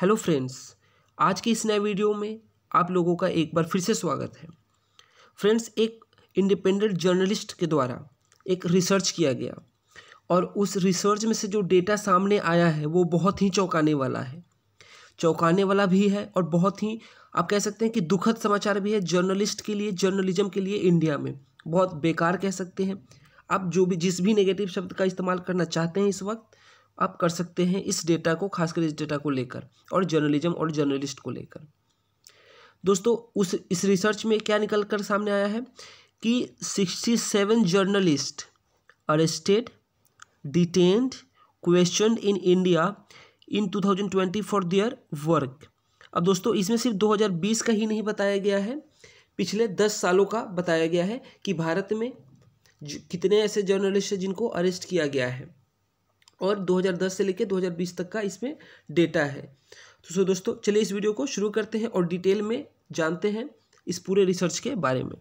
hello friends आज के इस नए वीडियो में आप लोगों का एक बार फिर से स्वागत है फ्रेंड्स एक इंडिपेंडेंट जर्नलिस्ट के द्वारा एक रिसर्च किया गया और उस रिसर्च में से जो डेटा सामने आया है वो बहुत ही चौंकाने वाला है चौंकाने वाला भी है और बहुत ही आप कह सकते हैं कि दुखद समाचार भी है जर्नलिस्ट के लिए जर्नलिज्म के लिए इंडिया में बहुत बेकार कह सकते हैं आप जो भी जिस भी नेगेटिव शब्द का इस्तेमाल करना चाहते हैं इस वक्त आप कर सकते हैं इस डेटा को खासकर इस डेटा को लेकर और जर्नलिज्म और जर्नलिस्ट को लेकर दोस्तों उस इस रिसर्च में क्या निकल कर सामने आया है कि sixty seven journalist arrested detained question in India in two thousand twenty for their work अब दोस्तों इसमें सिर्फ 2020 का ही नहीं बताया गया है पिछले दस सालों का बताया गया है कि भारत में कितने ऐसे जर्नलिस्ट हैं जिनको अरेस्ट किया गया है और 2010 से लेकर 2020 तक का इसमें डेटा है तो सो दोस्तों चलिए इस वीडियो को शुरू करते हैं और डिटेल में जानते हैं इस पूरे रिसर्च के बारे में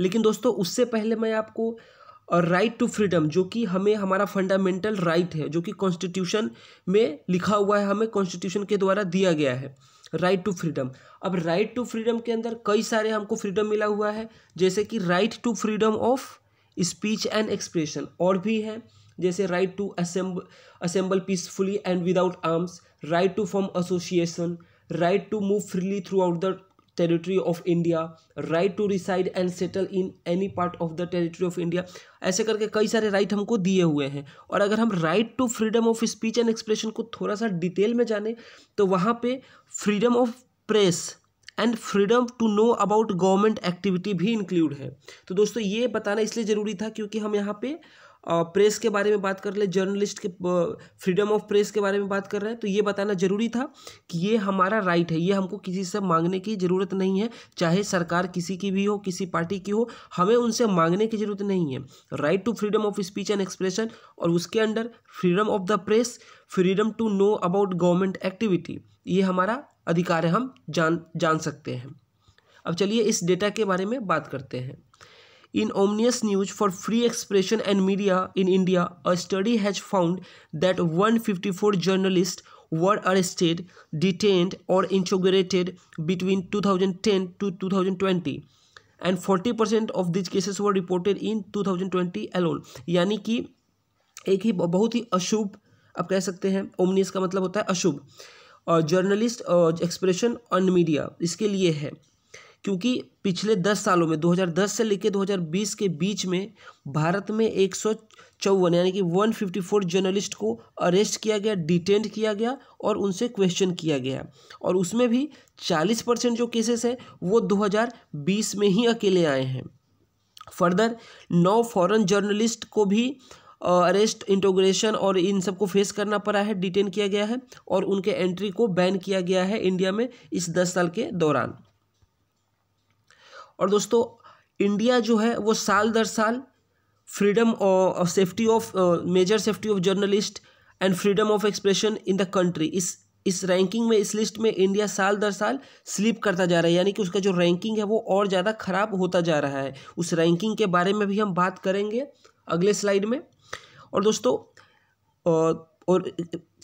लेकिन दोस्तों उससे पहले मैं आपको और राइट टू फ्रीडम जो कि हमें हमारा फंडामेंटल राइट right है जो कि कॉन्स्टिट्यूशन में लिखा हुआ है हमें कॉन्स्टिट्यूशन के द्वारा दिया गया है राइट टू फ्रीडम अब राइट टू फ्रीडम के अंदर कई सारे हमको फ्रीडम मिला हुआ है जैसे कि right to freedom of speech and expression और भी है जैसे right to assemble assemble peacefully and without arms right to form association right to move freely throughout the territory of India right to reside and settle in any part of the territory of India ऐसे करके कई सारे right हमको दिए हुए हैं और अगर हम right to freedom of speech and expression को थोड़ा सा डिटेल में जाने तो वहाँ पे freedom of press and freedom to know about government activity भी इंक्लूड है तो दोस्तों ये बताना इसलिए ज़रूरी था क्योंकि हम यहाँ पर प्रेस के बारे में बात कर ले जर्नलिस्ट के फ्रीडम ऑफ प्रेस के बारे में बात कर रहे हैं तो ये बताना जरूरी था कि ये हमारा राइट है ये हमको किसी से मांगने की ज़रूरत नहीं है चाहे सरकार किसी की भी हो किसी पार्टी की हो हमें उनसे मांगने की ज़रूरत नहीं है right to freedom of speech and expression और उसके under freedom of the press freedom to know about government activity ये हमारा अधिकार है हम जान जान सकते हैं अब चलिए इस डेटा के बारे में बात करते हैं In Omnius News for Free Expression and Media in India, a study has found that 154 journalists were arrested, detained, or interrogated between 2010 to 2020 and forty percent of these cases were reported in two thousand twenty alone यानी कि एक ही बहुत ही अशुभ आप कह सकते हैं ओमनियस का मतलब होता है अशुभ और जर्नलिस्ट एक्सप्रेशन ऑन मीडिया इसके लिए है क्योंकि पिछले दस सालों में 2010 से लेकर 2020 के बीच में भारत में एक सौ चौवन यानी कि 154 जर्नलिस्ट को अरेस्ट किया गया डिटेंड किया गया और उनसे क्वेश्चन किया गया और उसमें भी 40 परसेंट जो केसेस हैं वो 2020 में ही अकेले आए हैं फर्दर नौ फॉरेन जर्नलिस्ट को भी अरेस्ट इंटोग्रेशन और इन सबको फेस करना पड़ा है डिटेन किया गया है और उनके एंट्री को बैन किया गया है इंडिया में इस दस साल के दौरान और दोस्तों इंडिया जो है वो साल दर साल freedom safety of major safety of journalist and freedom of expression in the country इस इस रैंकिंग में इस लिस्ट में इंडिया साल दर साल स्लिप करता जा रहा है यानी कि उसका जो रैंकिंग है वो और ज़्यादा ख़राब होता जा रहा है उस रैंकिंग के बारे में भी हम बात करेंगे अगले स्लाइड में और दोस्तों uh, और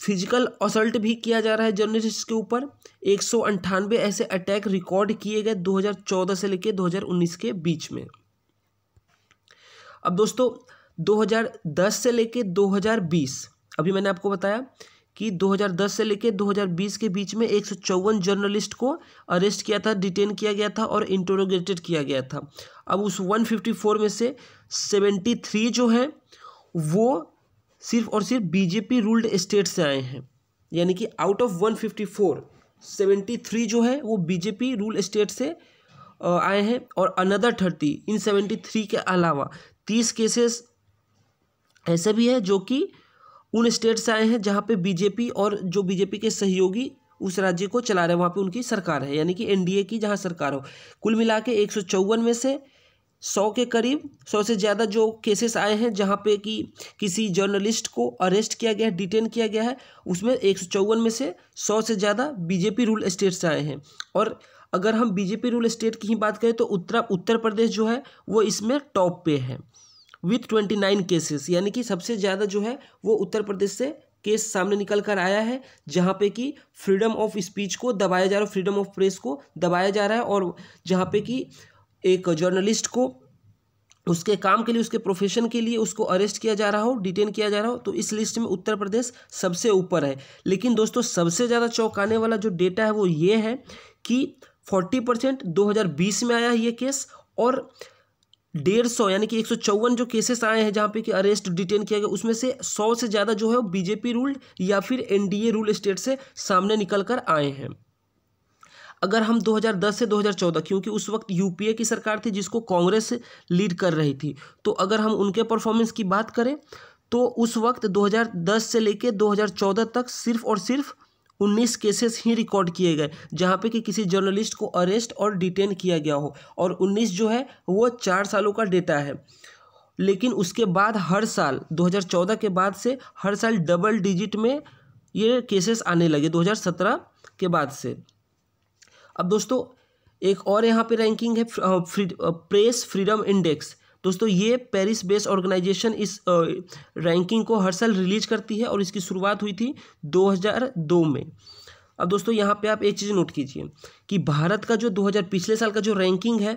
फिजिकल असल्ट भी किया जा रहा है जर्नलिस्ट के ऊपर एक सौ अंठानवे ऐसे अटैक रिकॉर्ड किए गए 2014 से लेकर 2019 के बीच में अब दोस्तों 2010 से लेकर 2020 अभी मैंने आपको बताया कि 2010 से लेकर 2020 के बीच में एक जर्नलिस्ट को अरेस्ट किया था डिटेन किया गया था और इंटोरोगेटेड किया गया था अब उस 154 में से 73 जो है वो सिर्फ और सिर्फ बीजेपी रूल्ड स्टेट से आए हैं यानी कि out of one fifty four seventy three जो है वो बीजेपी रूल स्टेट से आए हैं और another thirty in seventy three के अलावा तीस केसेस ऐसे भी है जो कि उन स्टेट से आए हैं जहाँ पे बीजेपी और जो बीजेपी के सहयोगी उस राज्य को चला रहे हैं वहाँ पे उनकी सरकार है यानी कि एनडीए की जहाँ सरकार हो कुल मिला के एक में से सौ के करीब सौ से ज़्यादा जो केसेस आए हैं जहाँ पे कि किसी जर्नलिस्ट को अरेस्ट किया गया है डिटेन किया गया है उसमें एक सौ चौवन में से सौ से ज़्यादा बीजेपी रूल स्टेट से आए हैं और अगर हम बीजेपी रूल स्टेट की ही बात करें तो उत्तर उत्तर प्रदेश जो है वो इसमें टॉप पे है विथ ट्वेंटी नाइन केसेस यानी कि सबसे ज़्यादा जो है वो उत्तर प्रदेश से केस सामने निकल कर आया है जहाँ पे कि फ्रीडम ऑफ स्पीच को दबाया जा रहा है फ्रीडम ऑफ प्रेस को दबाया जा रहा है और जहाँ पे कि एक जर्नलिस्ट को उसके काम के लिए उसके प्रोफेशन के लिए उसको अरेस्ट किया जा रहा हो डिटेन किया जा रहा हो तो इस लिस्ट में उत्तर प्रदेश सबसे ऊपर है लेकिन दोस्तों सबसे ज़्यादा चौंकाने वाला जो डेटा है वो ये है कि फोर्टी परसेंट दो में आया ये केस और डेढ़ सौ यानी कि एक सौ चौवन जो केसेस आए हैं जहाँ पे कि अरेस्ट डिटेन किया गया उसमें से सौ से ज़्यादा जो है वो बीजेपी रूल्ड या फिर एनडीए रूल स्टेट से सामने निकल कर आए हैं अगर हम 2010 से 2014 क्योंकि उस वक्त यूपीए की सरकार थी जिसको कांग्रेस लीड कर रही थी तो अगर हम उनके परफॉर्मेंस की बात करें तो उस वक्त 2010 से लेकर 2014 तक सिर्फ और सिर्फ 19 केसेस ही रिकॉर्ड किए गए जहाँ पे कि किसी जर्नलिस्ट को अरेस्ट और डिटेन किया गया हो और 19 जो है वो चार सालों का डेटा है लेकिन उसके बाद हर साल 2014 के बाद से हर साल डबल डिजिट में ये केसेस आने लगे 2017 के बाद से अब दोस्तों एक और यहाँ पे रैंकिंग है फ्री, प्रेस फ्रीडम इंडेक्स दोस्तों ये पेरिस बेस्ड ऑर्गेनाइजेशन इस रैंकिंग को हर साल रिलीज करती है और इसकी शुरुआत हुई थी 2002 में अब दोस्तों यहाँ पे आप एक चीज़ नोट कीजिए कि भारत का जो 2000 पिछले साल का जो रैंकिंग है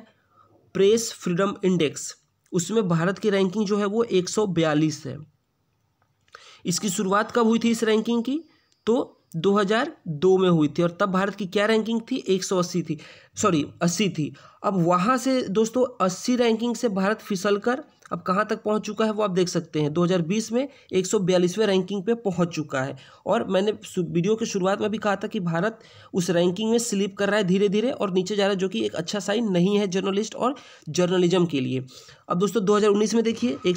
प्रेस फ्रीडम इंडेक्स उसमें भारत की रैंकिंग जो है वो एक है इसकी शुरुआत कब हुई थी इस रैंकिंग की तो 2002 में हुई थी और तब भारत की क्या रैंकिंग थी 180 थी सॉरी 80 थी अब वहाँ से दोस्तों 80 रैंकिंग से भारत फिसल कर अब कहाँ तक पहुँच चुका है वो आप देख सकते हैं 2020 में एक सौ रैंकिंग पे पहुँच चुका है और मैंने वीडियो की शुरुआत में भी कहा था कि भारत उस रैंकिंग में स्लिप कर रहा है धीरे धीरे और नीचे जा रहा है जो कि एक अच्छा साइन नहीं है जर्नलिस्ट और जर्नलिज्म के लिए अब दोस्तों 2019 में देखिए एक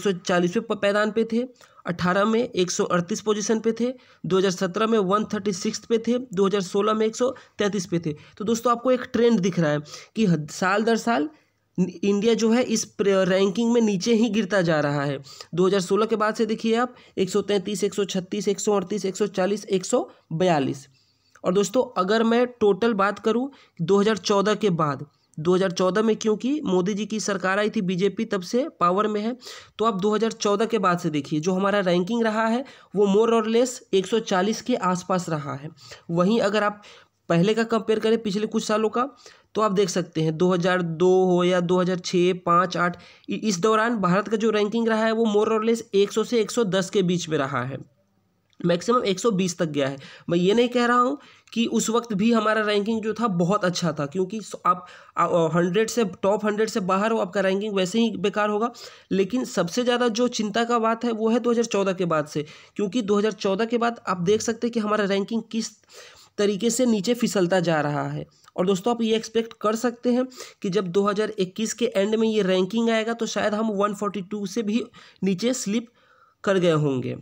सौ पैदान पे थे अट्ठारह में 138 पोजीशन पे थे 2017 में 136 पे थे 2016 में 133 पे थे तो दोस्तों आपको एक ट्रेंड दिख रहा है कि साल दर साल इंडिया जो है इस रैंकिंग में नीचे ही गिरता जा रहा है 2016 के बाद से देखिए आप 133, 136, 138, 140, 142 और दोस्तों अगर मैं टोटल बात करूं 2014 के बाद 2014 में क्योंकि मोदी जी की सरकार आई थी बीजेपी तब से पावर में है तो आप 2014 के बाद से देखिए जो हमारा रैंकिंग रहा है वो मोर और लेस 140 के आसपास रहा है वहीं अगर आप पहले का कंपेयर करें पिछले कुछ सालों का तो आप देख सकते हैं 2002 हो या 2006 पाँच आठ इस दौरान भारत का जो रैंकिंग रहा है वो मोर और लेस 100 से 110 के बीच में रहा है मैक्सिमम 120 तक गया है मैं ये नहीं कह रहा हूँ कि उस वक्त भी हमारा रैंकिंग जो था बहुत अच्छा था क्योंकि आप हंड्रेड से टॉप हंड्रेड से बाहर हो आपका रैंकिंग वैसे ही बेकार होगा लेकिन सबसे ज़्यादा जो चिंता का बात है वो है 2014 के बाद से क्योंकि 2014 के बाद आप देख सकते हैं कि हमारा रैंकिंग किस तरीके से नीचे फिसलता जा रहा है और दोस्तों आप ये एक्सपेक्ट कर सकते हैं कि जब 2021 के एंड में ये रैंकिंग आएगा तो शायद हम 142 से भी नीचे स्लिप कर गए होंगे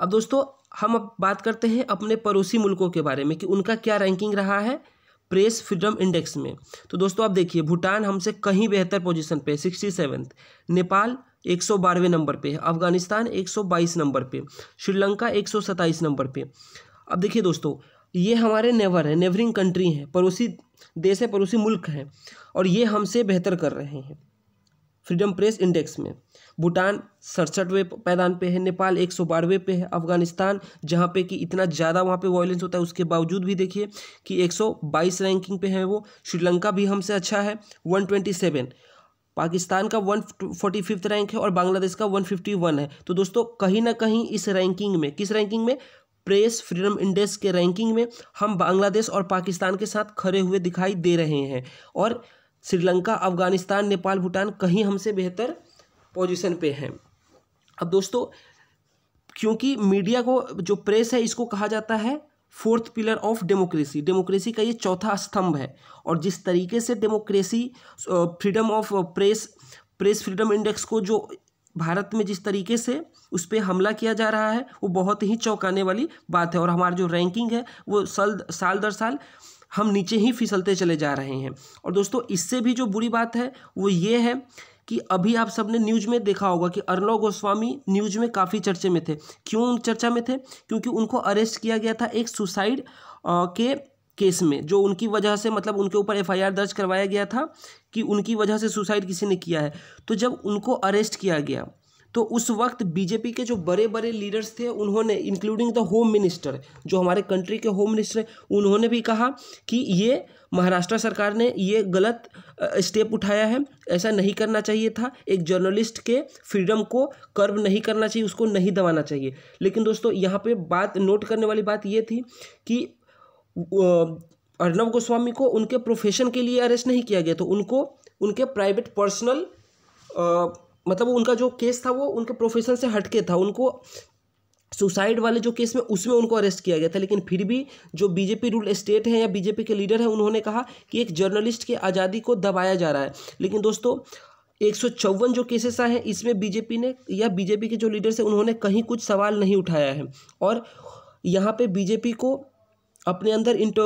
अब दोस्तों हम अब बात करते हैं अपने पड़ोसी मुल्कों के बारे में कि उनका क्या रैंकिंग रहा है प्रेस फ्रीडम इंडेक्स में तो दोस्तों आप देखिए भूटान हमसे कहीं बेहतर पोजिशन पर सिक्सटी सेवन्थ नेपाल एक सौ बारहवें नंबर पे अफगानिस्तान एक सौ बाईस नंबर पे श्रीलंका एक सौ सत्ताईस नंबर पे अब देखिए दोस्तों ये हमारे नेवर है नेवरिंग कंट्री हैं पड़ोसी देश है पड़ोसी मुल्क हैं और ये हमसे बेहतर कर रहे हैं फ्रीडम प्रेस इंडेक्स में भूटान सड़सठवें पैदान पे है नेपाल एक सौ बारहवें पे है अफगानिस्तान जहाँ पे कि इतना ज़्यादा वहाँ पे वायलेंस होता है उसके बावजूद भी देखिए कि एक सौ बाईस रैंकिंग पे है वो श्रीलंका भी हमसे अच्छा है वन ट्वेंटी सेवन पाकिस्तान का वन फोर्टी फिफ्थ रैंक है और बांग्लादेश का वन फिफ्टी वन है तो दोस्तों कहीं ना कहीं इस रैंकिंग में किस रैंकिंग में प्रेस फ्रीडम इंडेक्स के रैंकिंग में हम बांग्लादेश और पाकिस्तान के साथ खड़े हुए दिखाई दे रहे हैं और श्रीलंका अफगानिस्तान नेपाल भूटान कहीं हमसे बेहतर पोजीशन पे हैं अब दोस्तों क्योंकि मीडिया को जो प्रेस है इसको कहा जाता है fourth pillar of democracy democracy का ये चौथा स्तंभ है और जिस तरीके से democracy freedom of press press freedom index को जो भारत में जिस तरीके से उस पर हमला किया जा रहा है वो बहुत ही चौंकाने वाली बात है और हमारी जो रैंकिंग है वो साल साल दर साल हम नीचे ही फिसलते चले जा रहे हैं और दोस्तों इससे भी जो बुरी बात है वो ये है कि अभी आप सबने न्यूज में देखा होगा कि अर्नव गोस्वामी न्यूज में काफ़ी चर्चे में थे क्यों चर्चा में थे क्योंकि उनको अरेस्ट किया गया था एक सुसाइड के केस में जो उनकी वजह से मतलब उनके ऊपर एफआईआर दर्ज करवाया गया था कि उनकी वजह से सुसाइड किसी ने किया है तो जब उनको अरेस्ट किया गया तो उस वक्त बीजेपी के जो बड़े बड़े लीडर्स थे उन्होंने इंक्लूडिंग द होम मिनिस्टर जो हमारे कंट्री के होम मिनिस्टर उन्होंने भी कहा कि ये महाराष्ट्र सरकार ने ये गलत स्टेप उठाया है ऐसा नहीं करना चाहिए था एक जर्नलिस्ट के फ्रीडम को कर्व नहीं करना चाहिए उसको नहीं दबाना चाहिए लेकिन दोस्तों यहाँ पे बात नोट करने वाली बात ये थी कि अर्नब गोस्वामी को उनके प्रोफेशन के लिए अरेस्ट नहीं किया गया तो उनको उनके प्राइवेट पर्सनल मतलब उनका जो केस था वो उनके प्रोफेशन से हटके था उनको सुसाइड वाले जो केस में उसमें उनको अरेस्ट किया गया था लेकिन फिर भी जो बीजेपी रूल स्टेट है या बीजेपी के लीडर हैं उन्होंने कहा कि एक जर्नलिस्ट की आज़ादी को दबाया जा रहा है लेकिन दोस्तों एक सौ चौवन जो केसेस आए हैं इसमें बीजेपी ने या बीजेपी के जो लीडर्स हैं उन्होंने कहीं कुछ सवाल नहीं उठाया है और यहाँ पर बीजेपी को अपने अंदर इंटो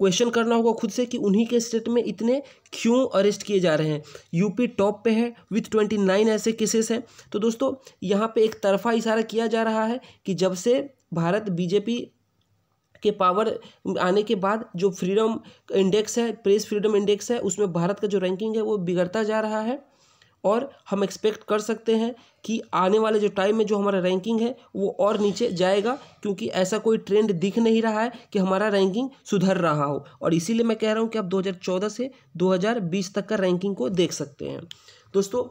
क्वेश्चन करना होगा खुद से कि उन्हीं के स्टेट में इतने क्यों अरेस्ट किए जा रहे हैं यूपी टॉप पे है विथ ट्वेंटी नाइन ऐसे केसेस हैं तो दोस्तों यहाँ पे एक तरफा इशारा किया जा रहा है कि जब से भारत बीजेपी के पावर आने के बाद जो फ्रीडम इंडेक्स है प्रेस फ्रीडम इंडेक्स है उसमें भारत का जो रैंकिंग है वो बिगड़ता जा रहा है और हम एक्सपेक्ट कर सकते हैं कि आने वाले जो टाइम में जो हमारा रैंकिंग है वो और नीचे जाएगा क्योंकि ऐसा कोई ट्रेंड दिख नहीं रहा है कि हमारा रैंकिंग सुधर रहा हो और इसीलिए मैं कह रहा हूँ कि आप 2014 से 2020 तक का रैंकिंग को देख सकते हैं दोस्तों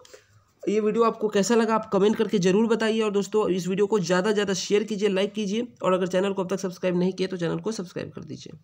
ये वीडियो आपको कैसा लगा आप कमेंट करके जरूर बताइए और दोस्तों इस वीडियो को ज़्यादा से ज़्यादा शेयर कीजिए लाइक कीजिए और अगर चैनल को अब तक सब्सक्राइब नहीं किया तो चैनल को सब्सक्राइब कर दीजिए